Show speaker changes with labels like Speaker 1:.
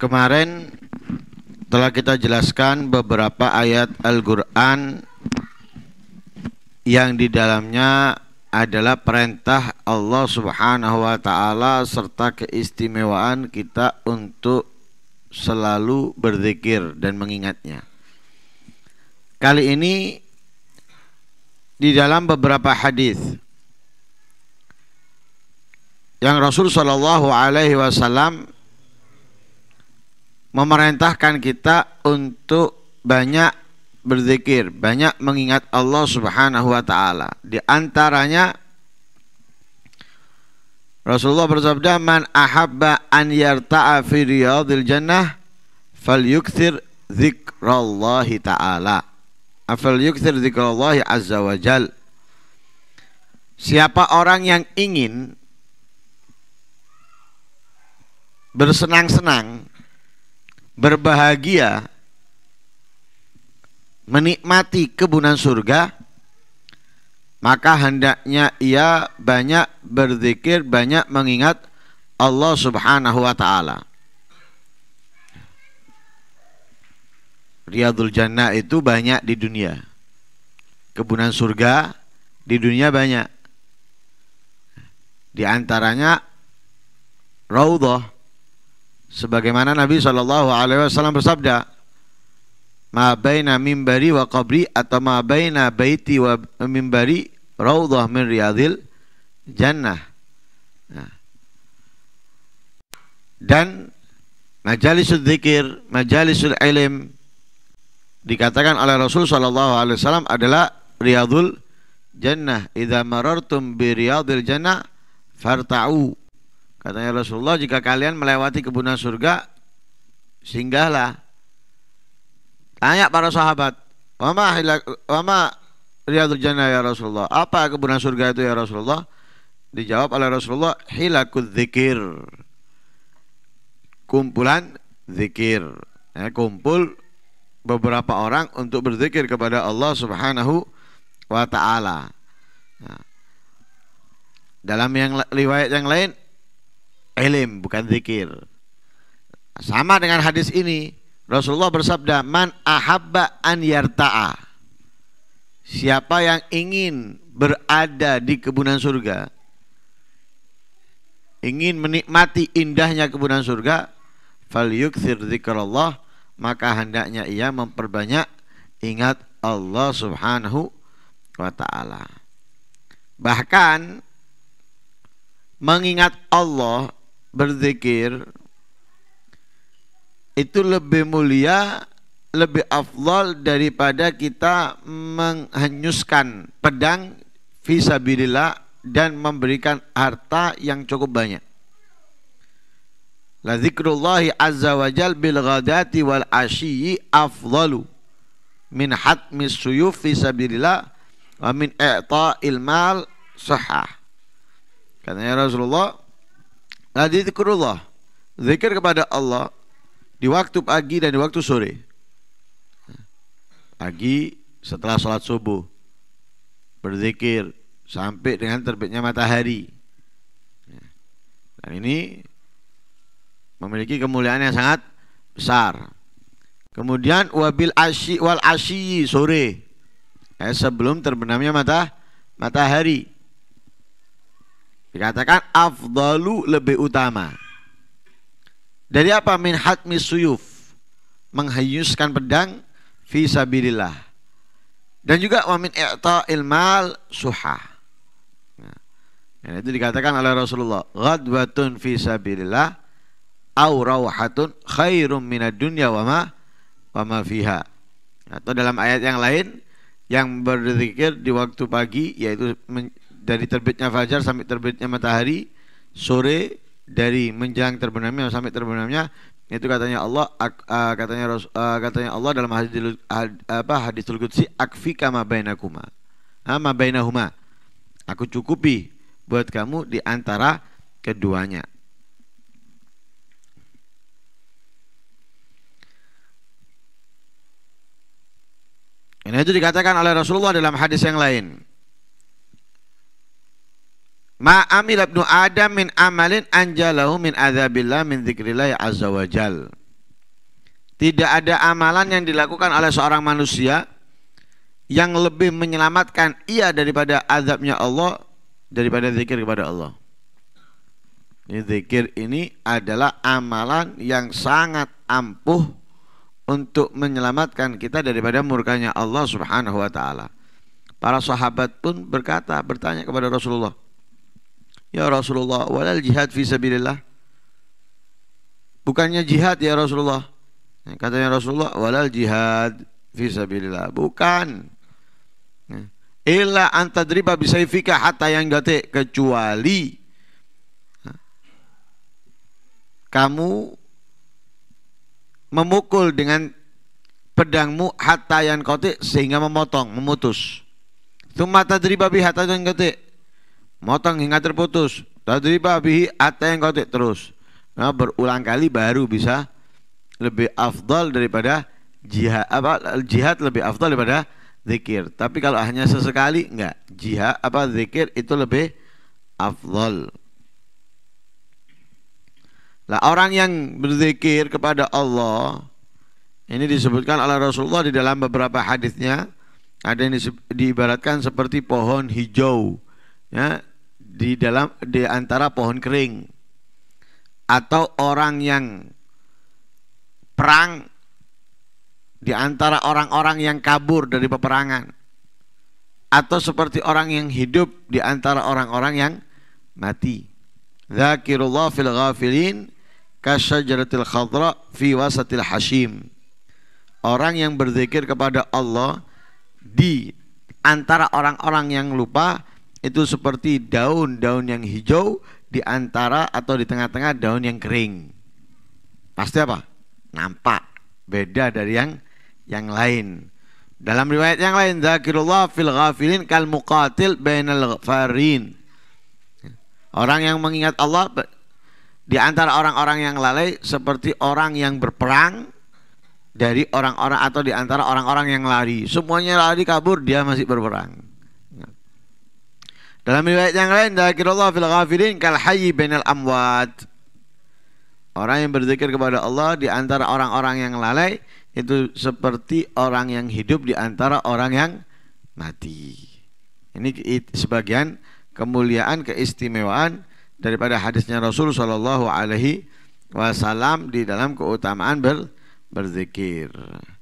Speaker 1: Kemarin telah kita jelaskan beberapa ayat Al-Quran yang di dalamnya adalah perintah Allah Subhanahu wa taala serta keistimewaan kita untuk selalu berzikir dan mengingatnya. Kali ini di dalam beberapa hadis yang Rasul Shallallahu alaihi wasallam memerintahkan kita untuk banyak berzikir, banyak mengingat Allah Subhanahu wa taala. Di antaranya Rasulullah bersabda, "Man ahabba an yarta'a fi riyadil jannah falyukthir dzikrallahi ta'ala." Afal ah, yukthir dzikrallahi azza wa jal. Siapa orang yang ingin bersenang-senang berbahagia menikmati kebunan surga maka hendaknya ia banyak berzikir banyak mengingat Allah Subhanahu wa taala Riyadul Jannah itu banyak di dunia kebunan surga di dunia banyak di antaranya Raudhah sebagaimana Nabi Shallallahu alaihi wasallam bersabda ma baina mimbari wa qabri atau ma baina baiti wa mimbari raudhah min riyadil jannah nah. dan majalisul zikir majalisul ilim dikatakan oleh Rasul Shallallahu Alaihi Wasallam adalah riyadul jannah idza marartum bi riyadil jannah farta'u Katanya Rasulullah, jika kalian melewati kebunan surga, singgahlah. Tanya para sahabat, "Wama wama riyadul jannah ya Rasulullah? Apa kebunan surga itu ya Rasulullah?" Dijawab oleh Rasulullah, "Hilakul dzikir." Kumpulan zikir. Ya, kumpul beberapa orang untuk berzikir kepada Allah Subhanahu wa taala. Ya. dalam yang riwayat yang lain ilim bukan zikir sama dengan hadis ini Rasulullah bersabda man ahabba an yarta'a siapa yang ingin berada di kebunan surga ingin menikmati indahnya kebunan surga fal yukthir zikrullah maka hendaknya ia memperbanyak ingat Allah Subhanahu wa taala. Bahkan mengingat Allah berzikir itu lebih mulia, lebih afdol daripada kita menghanyuskan pedang visabilillah dan memberikan harta yang cukup banyak. La zikrullahi azza wa jal bil ghadati wal asyi afdalu min hatmis suyuf visabilillah wa min i'ta'il mal sahah. Katanya Rasulullah Nah, zikrullah. Zikir kepada Allah di waktu pagi dan di waktu sore. Pagi setelah sholat subuh. Berzikir sampai dengan terbitnya matahari. Dan ini memiliki kemuliaan yang sangat besar. Kemudian wabil asyi wal asyi sore. Eh, sebelum terbenamnya mata matahari. Dikatakan afdalu lebih utama. Dari apa min hatmi suyuf? Menghayuskan pedang fi sabilillah. Dan juga wa min i'ta'il mal suha. Nah, itu dikatakan oleh Rasulullah, ghadwatun fi sabilillah aw rawhatun khairum minad dunya wa ma wa ma fiha. Atau dalam ayat yang lain yang berzikir di waktu pagi yaitu dari terbitnya fajar sampai terbitnya matahari sore dari menjelang terbenamnya sampai terbenamnya itu katanya Allah katanya katanya Allah dalam hadis apa hadisul qudsi akfi kuma, bainakuma ma bainahuma aku cukupi buat kamu di antara keduanya Ini itu dikatakan oleh Rasulullah dalam hadis yang lain. Ma amil ibnu Adam min amalin anjalahu min azabillah min zikrillah azza wajal. Tidak ada amalan yang dilakukan oleh seorang manusia yang lebih menyelamatkan ia daripada azabnya Allah daripada zikir kepada Allah. Ini zikir ini adalah amalan yang sangat ampuh untuk menyelamatkan kita daripada murkanya Allah Subhanahu wa taala. Para sahabat pun berkata bertanya kepada Rasulullah, Ya Rasulullah, walal jihad fi sabilillah. Bukannya jihad ya Rasulullah. Ya, katanya Rasulullah, walal jihad fi sabilillah. Bukan. Ya. Illa antadriba bisayfika hatta yang gate kecuali ya, kamu memukul dengan pedangmu hatta yang kote sehingga memotong, memutus. Tumata tadi babi hatta yang kote motong hingga terputus tadriba bihi atta yang kotik terus nah, berulang kali baru bisa lebih afdal daripada jihad apa jihad lebih afdal daripada zikir tapi kalau hanya sesekali enggak jihad apa zikir itu lebih afdal lah orang yang berzikir kepada Allah ini disebutkan oleh Rasulullah di dalam beberapa hadisnya ada yang diibaratkan seperti pohon hijau ya di dalam di antara pohon kering atau orang yang perang di antara orang-orang yang kabur dari peperangan atau seperti orang yang hidup di antara orang-orang yang mati. Zakirullah fil ghafilin kasyajaratil khadra fi wasatil hashim. Orang yang berzikir kepada Allah di antara orang-orang yang lupa itu seperti daun-daun yang hijau di antara atau di tengah-tengah daun yang kering. Pasti apa? Nampak beda dari yang yang lain. Dalam riwayat yang lain, zakirullah fil ghafilin kal muqatil bainal farin Orang yang mengingat Allah di antara orang-orang yang lalai seperti orang yang berperang dari orang-orang atau di antara orang-orang yang lari. Semuanya lari kabur, dia masih berperang. Dalam riwayat yang lain, Zakirullah fil ghafirin kal hayy bainal amwat. Orang yang berzikir kepada Allah di antara orang-orang yang lalai itu seperti orang yang hidup di antara orang yang mati. Ini sebagian kemuliaan, keistimewaan daripada hadisnya Rasul sallallahu alaihi wasallam di dalam keutamaan ber, berzikir.